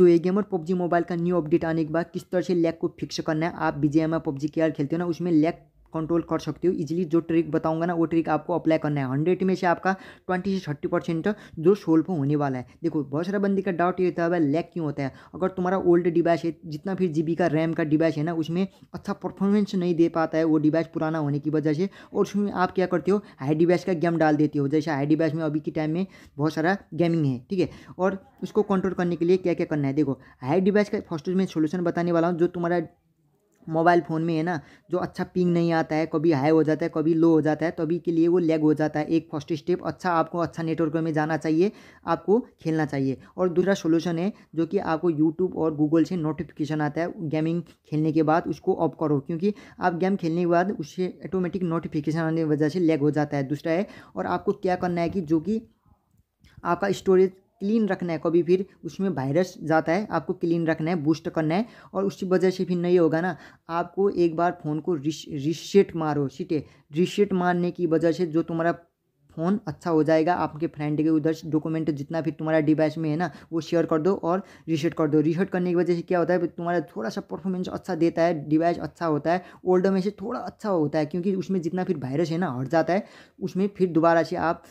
सो ये और PUBG mobile का न्यू अपडेट आने के बाद किस तरह से लैग को फिक्स करना है आप बीजेएम पबजी के खेलते हो ना उसमें लैग कंट्रोल कर सकते हो इजीली जो ट्रिक बताऊंगा ना वो ट्रिक आपको अप्लाई करना है हंड्रेड में से आपका ट्वेंटी से थर्टी परसेंट जो सोल्व होने वाला है देखो बहुत सारा बंदी का डाउट ये होता है लैक क्यों होता है अगर तुम्हारा ओल्ड डिवाइस है जितना फिर जी का रैम का डिवाइस है ना उसमें अच्छा परफॉर्मेंस नहीं दे पाता है वो डिवाइस पुराना होने की वजह से और उसमें आप क्या करते हो हाई डिवाइस का गेम डाल देते हो जैसे हाई डिवाइस में अभी के टाइम में बहुत सारा गेमिंग है ठीक है और उसको कंट्रोल करने के लिए क्या क्या करना है देखो हाई डिवाइस का फर्स्ट में सोल्यूशन बताने वाला हूँ जो तुम्हारा मोबाइल फ़ोन में है ना जो अच्छा पिंग नहीं आता है कभी हाई हो जाता है कभी लो हो जाता है तो अभी के लिए वो लेग हो जाता है एक फर्स्ट स्टेप अच्छा आपको अच्छा नेटवर्क में जाना चाहिए आपको खेलना चाहिए और दूसरा सोल्यूशन है जो कि आपको यूट्यूब और गूगल से नोटिफिकेशन आता है गेमिंग खेलने के बाद उसको ऑफ करो क्योंकि आप गेम खेलने के बाद उससे ऑटोमेटिक नोटिफिकेशन आने की वजह से लेग हो जाता है दूसरा है और आपको क्या करना है कि जो कि आपका स्टोरेज क्लीन रखना है कभी फिर उसमें वायरस जाता है आपको क्लीन रखना है बूस्ट करना है और उसकी वजह से फिर नहीं होगा ना आपको एक बार फ़ोन को रिश रिसेट मारो सीटे रिसेट मारने की वजह से जो तुम्हारा फ़ोन अच्छा हो जाएगा आपके फ्रेंड के उधर डॉक्यूमेंट जितना भी तुम्हारा डिवाइस में है ना वो शेयर कर दो और रिसेट कर दो रिसेट करने की वजह से क्या होता है तुम्हारा थोड़ा सा परफॉर्मेंस अच्छा देता है डिवाइस अच्छा होता है ओल्ड में से थोड़ा अच्छा होता है क्योंकि उसमें जितना फिर वायरस है ना हट जाता है उसमें फिर दोबारा से आप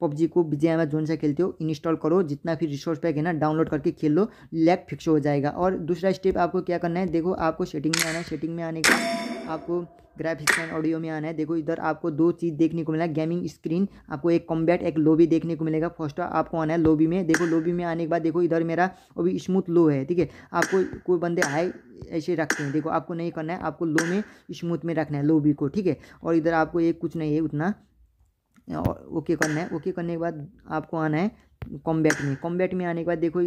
पबजी को विजय जोन से खेलते हो इंस्टॉल करो जितना भी रिसोर्स पैक है ना डाउनलोड करके खेल लो लैग फिक्स हो जाएगा और दूसरा स्टेप आपको क्या करना है देखो आपको सेटिंग में आना है सेटिंग में आने के आपको ग्राफिक्स एंड ऑडियो में आना है देखो इधर आपको दो चीज़ देखने को मिला गेमिंग स्क्रीन आपको एक कॉम्बैट एक लॉबी देखने को मिलेगा फर्स्ट आपको आना है लॉबी में देखो लॉबी में आने के बाद देखो इधर मेरा अभी स्मूथ लो है ठीक है आपको कोई बंदे हाई ऐसे रखते हैं देखो आपको नहीं करना है आपको लो में स्मूथ में रखना है लोबी को ठीक है और इधर आपको ये कुछ नहीं है उतना ओके करना है ओके करने के बाद आपको आना है कॉम्बैट में कॉम्बैट में आने के बाद देखो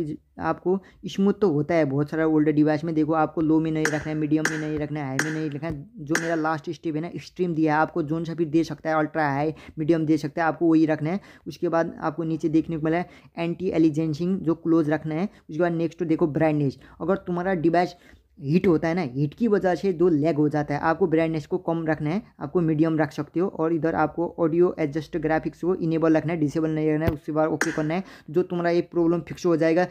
आपको स्मूथ तो होता है बहुत सारा ओल्डर डिवाइस में देखो आपको लो में नहीं रखना है मीडियम में नहीं रखना है हाई में नहीं रखना है जो मेरा लास्ट स्टेप है ना स्ट्रीम दिया है आपको जोन सा भी दे सकता है अल्ट्रा हाई मीडियम दे सकता है आपको वही रखना है उसके बाद आपको नीचे देखने को मिला है एंटी एलिजेंसिंग जो क्लोज रखना है उसके बाद नेक्स्ट देखो ब्राइटनेस अगर तुम्हारा डिवाइस हीट होता है ना हीट की वजह से जो लैग हो जाता है आपको ब्राइटनेस को कम रखना है आपको मीडियम रख सकते हो और इधर आपको ऑडियो एडजस्ट ग्राफिक्स को इनेबल रखना है डिसेबल नहीं रखना है उसके बाद ओके करना है जो तुम्हारा ये प्रॉब्लम फिक्स हो जाएगा